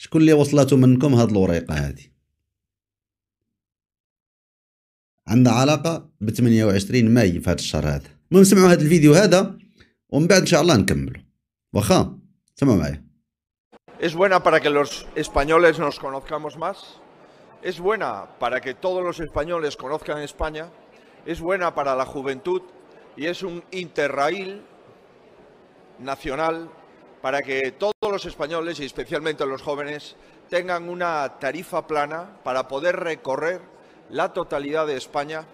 شكون اللي وصلته منكم هاد الوريقه هادي عندها علاقه ب 28 ماي في هاد الشهر هذا المهم سمعوا هاد الفيديو هذا ومن بعد ان شاء الله نكملوا واخا سمعوا معايا Es buena para que los españoles nos conozcamos más. Es buena para que todos los españoles conozcan España. Es buena para la juventud y es un interrail nacional para que todos los españoles y especialmente los jóvenes tengan una tarifa plana para poder recorrer la totalidad de España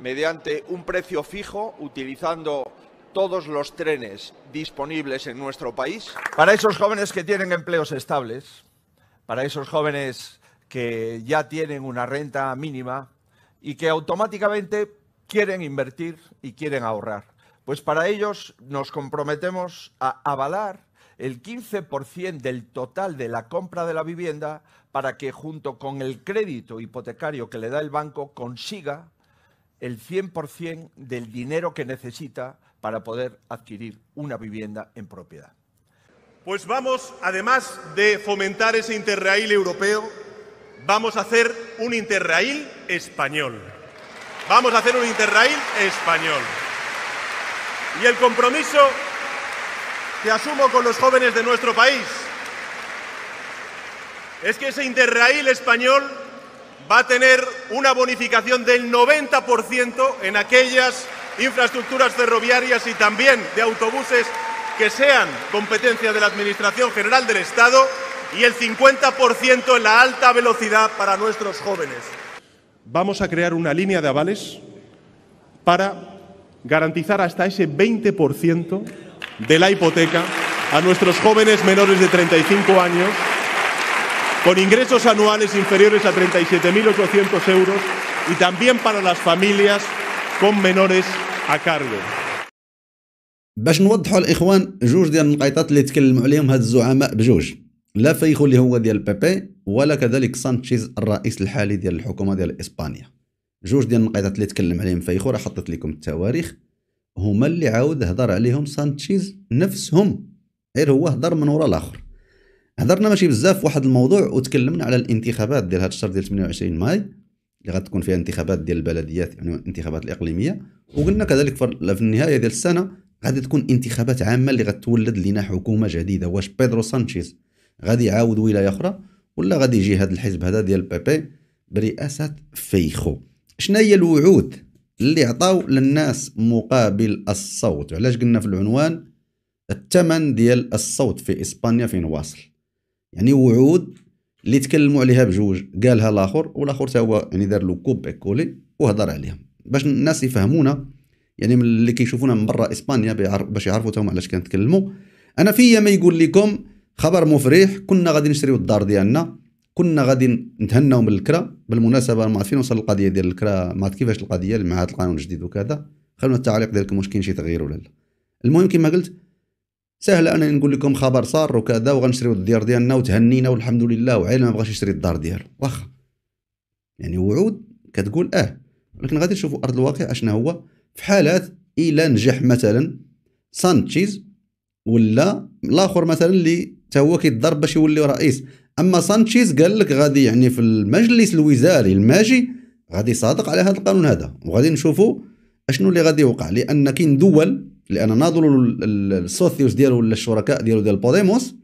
mediante un precio fijo utilizando todos los trenes disponibles en nuestro país. Para esos jóvenes que tienen empleos estables, para esos jóvenes que ya tienen una renta mínima y que automáticamente quieren invertir y quieren ahorrar. Pues para ellos nos comprometemos a avalar el 15% del total de la compra de la vivienda para que junto con el crédito hipotecario que le da el banco consiga el 100% del dinero que necesita para poder adquirir una vivienda en propiedad. Pues vamos, además de fomentar ese interrail europeo, vamos a hacer un interrail español. Vamos a hacer un interrail español. Y el compromiso que asumo con los jóvenes de nuestro país es que ese interrail español va a tener una bonificación del 90% en aquellas infraestructuras ferroviarias y también de autobuses que sean competencia de la Administración General del Estado y el 50% en la alta velocidad para nuestros jóvenes. Vamos a crear una línea de avales para garantizar hasta ese 20% de la hipoteca a nuestros jóvenes menores de 35 años con ingresos anuales inferiores a 37.800 euros y también para las familias con menores a cargo. باش نوضحوا الاخوان جوج ديال النقيطات اللي تكلموا عليهم هاد الزعماء بجوج لا فيخو اللي هو ديال بيبي ولا كذلك سانشيز الرئيس الحالي ديال الحكومه ديال اسبانيا جوج ديال النقيطات اللي تكلم عليهم فيخو راه حطيت لكم التواريخ هما اللي عاود هضر عليهم سانشيز نفسهم غير هو هضر من ورا الاخر هضرنا ماشي بزاف واحد الموضوع وتكلمنا على الانتخابات ديال هذا الشهر ديال 28 ماي اللي غتكون فيها انتخابات ديال البلديات يعني الانتخابات الاقليميه وقلنا كذلك في النهايه ديال السنه غادي تكون انتخابات عامه اللي غتولد لنا حكومه جديده واش بيدرو سانشيز غادي يعاود ولايه اخرى ولا غادي يجي هذا الحزب هذا ديال بيبي برئاسه فيخو شنو هي الوعود اللي عطاو للناس مقابل الصوت علاش قلنا في العنوان الثمن ديال الصوت في اسبانيا فين واصل يعني وعود اللي تكلموا عليها بجوج قالها الاخر والاخر تا هو يعني دار له كوب كولي وهضر عليها باش الناس يفهمونا يعني من اللي كيشوفونا من برا اسبانيا باش يعرفوا تاهم علاش كنتكلموا انا فيا ما يقول لكم خبر مفرح كنا غادي نشريو الدار ديالنا كنا غادي نتهناو من الكرا بالمناسبه ما عارفين وصل القضيه ديال الكرا ما عرفت كيفاش القضيه مع هذا القانون الجديد وكذا خلونا التعليق ديالكم واش كاين شي تغيير ولا لا المهم كما قلت سهل انني نقول لكم خبر صار وكذا وغنشريو الديار ديالنا وتهنينا والحمد لله وعيل ما بغاش يشري الدار ديالو واخا يعني وعود كتقول اه ولكن غادي نشوفوا ارض الواقع اشنا هو في حالات الى نجح مثلا سانتشيز ولا الاخر مثلا اللي تا هو كيتضرب باش يولي رئيس اما سانشيز قال لك غادي يعني في المجلس الوزاري الماجي غادي صادق على هذا القانون هذا وغادي نشوفوا اشنو اللي غادي يوقع لان كاين دول لان ناضل السوثيوس ديالو ولا الشركاء ديالو ديال بوديموس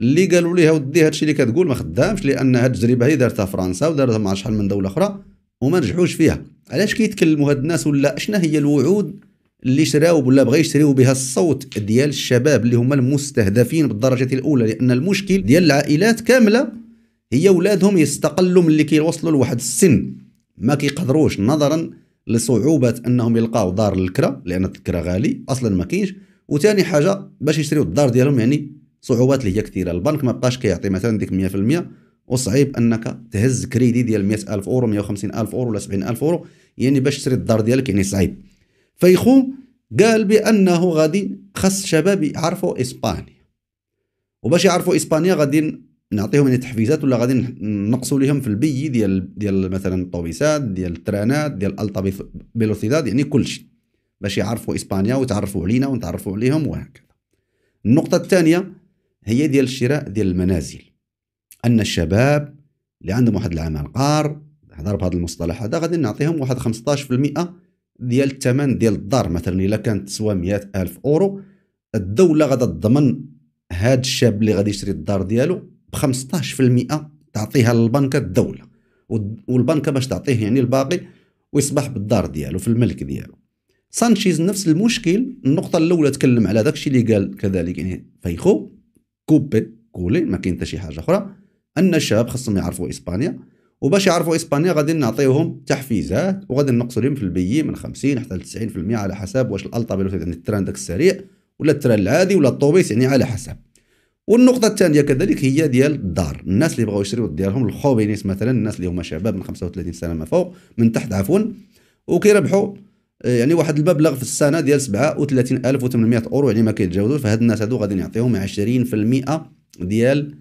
اللي قالوا ليها ودي هادشي اللي كتقول ما خدامش لان هاد التجربه هي دارتها فرنسا ودارتها مع شحال من دوله اخرى وما نجحوش فيها علاش كيتكلموا هاد الناس ولا اشنا هي الوعود اللي شراو ولا بغا يشريو بها الصوت ديال الشباب اللي هما المستهدفين بالدرجه الاولى لان المشكل ديال العائلات كامله هي ولادهم يستقلوا ملي كيوصلوا لواحد السن ما كيقدروش نظرا لصعوبه انهم يلقاو دار الكرا لان الكرا غالي اصلا ما كاينش وثاني حاجه باش يشريو الدار ديالهم يعني صعوبات اللي هي كثيره البنك ما بقاش كيعطي مثلا ديك 100% وصعيب انك تهز كريدي ديال 100000 اورو 150000 اورو ولا 70000 اورو يعني باش تشري الدار ديالك يعني صعيب فيخو قال بانه غادي خص شباب يعرفوا اسبانيا وباش يعرفوا اسبانيا غادي نعطيهم يعني تحفيزات ولا غادي نقصوا لهم في البي ديال ديال مثلا الطوبيسات ديال الترانات ديال التا فيلوسيداد يعني كل شيء باش يعرفوا اسبانيا ويتعرفوا علينا ونتعرفوا عليهم وهكذا النقطه الثانيه هي ديال الشراء ديال المنازل ان الشباب اللي عندهم واحد العمل قار ضرب هذا المصطلح هذا غادي نعطيهم واحد 15% ديال الثمن ديال الدار مثلا الا كانت تسوى 100000 اورو الدوله غادا تضمن هاد الشاب اللي غادي يشري الدار ديالو ب 15% تعطيها للبنكه الدوله والبنكه باش تعطيه يعني الباقي ويصبح بالدار ديالو في الملك ديالو سانشيز نفس المشكل النقطه الاولى تكلم على داكشي اللي قال كذلك يعني فيخو كوبي كولي ما كاين حتى شي حاجه اخرى ان الشباب خصهم يعرفوا اسبانيا وباش يعرفوا اسبانيا غادي نعطيوهم تحفيزات وغادي نقصوا لهم في البي من 50 حتى ل 90% على حسب واش الالطابيل يعني التران داك السريع ولا التران العادي ولا الطوبيس يعني على حسب والنقطة الثانية كذلك هي ديال الدار، الناس اللي بغاو يشريو ديالهم الخوبينيس مثلا الناس اللي هما شباب من 35 سنة ما فوق من تحت عفوا وكيربحوا آه، يعني واحد المبلغ في السنة ديال 37800 أورو يعني ما كيتجاوزوش فهاد الناس هادو غادي نعطيهم 20% ديال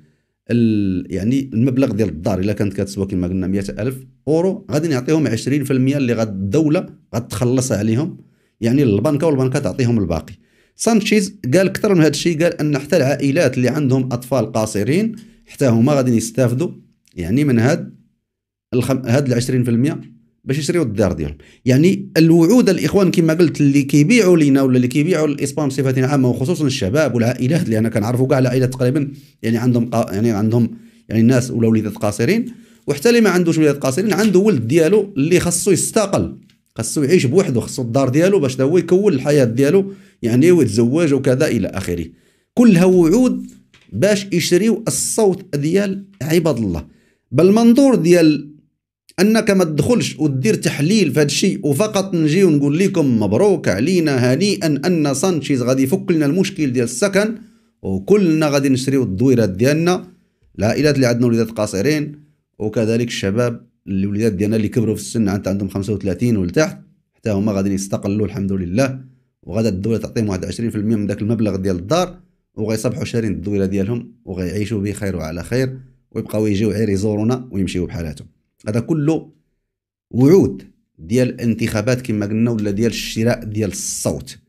يعني المبلغ ديال الدار الا كانت كتسوى كما قلنا 100000 اورو غادي نعطيهم 20% اللي غاد الدوله غتخلص عليهم يعني البنكه والبنكه تعطيهم الباقي سانشيز قال اكثر من هذا الشيء قال ان حتى العائلات اللي عندهم اطفال قاصرين حتى هما غادي يستافدوا يعني من هاد هاد ال 20% باش يشريو الدار ديالهم يعني الوعود الاخوان كما قلت اللي كيبيعوا لينا ولا اللي كيبيعوا الاسبان بصفه عامه وخصوصا الشباب والعائلات اللي انا كنعرفوا كاع العائلات تقريبا يعني عندهم قا يعني عندهم يعني الناس ولا وليدات قاصرين وحتى اللي ما عندوش وليدات قاصرين عنده ولد ديالو اللي خصو يستقل خصو يعيش بوحدو خصو الدار ديالو باش هو يكون الحياه ديالو يعني ويتزوج وكذا الى اخره كلها وعود باش يشريو الصوت ديال عباد الله بالمنظور ديال انك ما تدخلش ودير تحليل في هذا الشيء وفقط نجي ونقول لكم مبروك علينا هنيئا ان سانشيز غادي يفك لنا المشكل ديال السكن وكلنا غادي نشريو الدويرات ديالنا العائلات اللي عندنا وليدات قاصرين وكذلك الشباب اللي وليدات ديالنا اللي كبروا في السن حتى عندهم 35 ولتحت حتى هما غادي يستقلوا الحمد لله وغادا الدوله تعطيهم واحد 20% من داك المبلغ ديال الدار وغيصبحوا شارين الدويله ديالهم وغيعيشوا بخير وعلى خير ويبقاو يجيو عير يزورونا ويمشيو بحالاتهم هذا كله وعود ديال الانتخابات كما قلنا ولا ديال الشراء ديال الصوت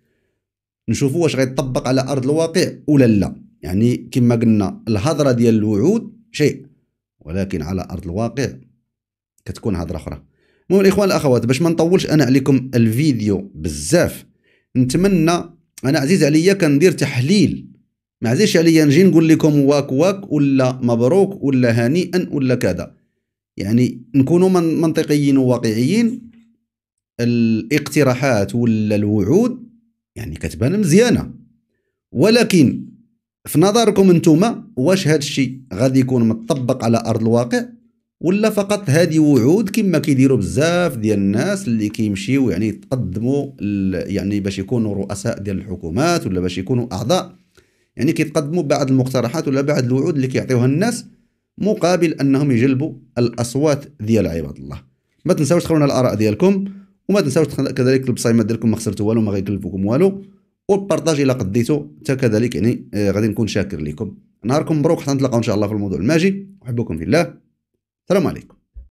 نشوفوا واش غيطبق على ارض الواقع ولا لا يعني كما قلنا الهضره ديال الوعود شيء ولكن على ارض الواقع كتكون هضره اخرى المهم الاخوان الاخوات باش ما نطولش انا عليكم الفيديو بزاف نتمنى انا عزيز عليا كندير تحليل ما عزيزش عليا نجي نقول لكم واك واك ولا مبروك ولا هنيئا ولا كذا يعني نكونوا من منطقيين وواقعيين الاقتراحات ولا الوعود يعني كتبان مزيانه ولكن في نظركم انتم واش هذا الشيء غادي يكون مطبق على ارض الواقع ولا فقط هذه وعود كما كيديروا بزاف ديال الناس اللي كيمشيو يعني يتقدموا يعني باش يكونوا رؤساء ديال الحكومات ولا باش يكونوا اعضاء يعني كيتقدموا بعض المقترحات ولا بعض الوعود اللي كيعطيوها الناس مقابل انهم يجلبوا الاصوات ديال عباد الله ما تنساوش تخلونا الاراء ديالكم وما تنساوش كذلك البصيمات ديالكم ما خسرتوا والو ما غيكلفوكم والو والبارطاج الا قديتو حتى كذلك يعني آه، غادي نكون شاكر لكم نهاركم مبروك حتى نتلاقاو ان شاء الله في الموضوع الماجي احبكم في الله السلام عليكم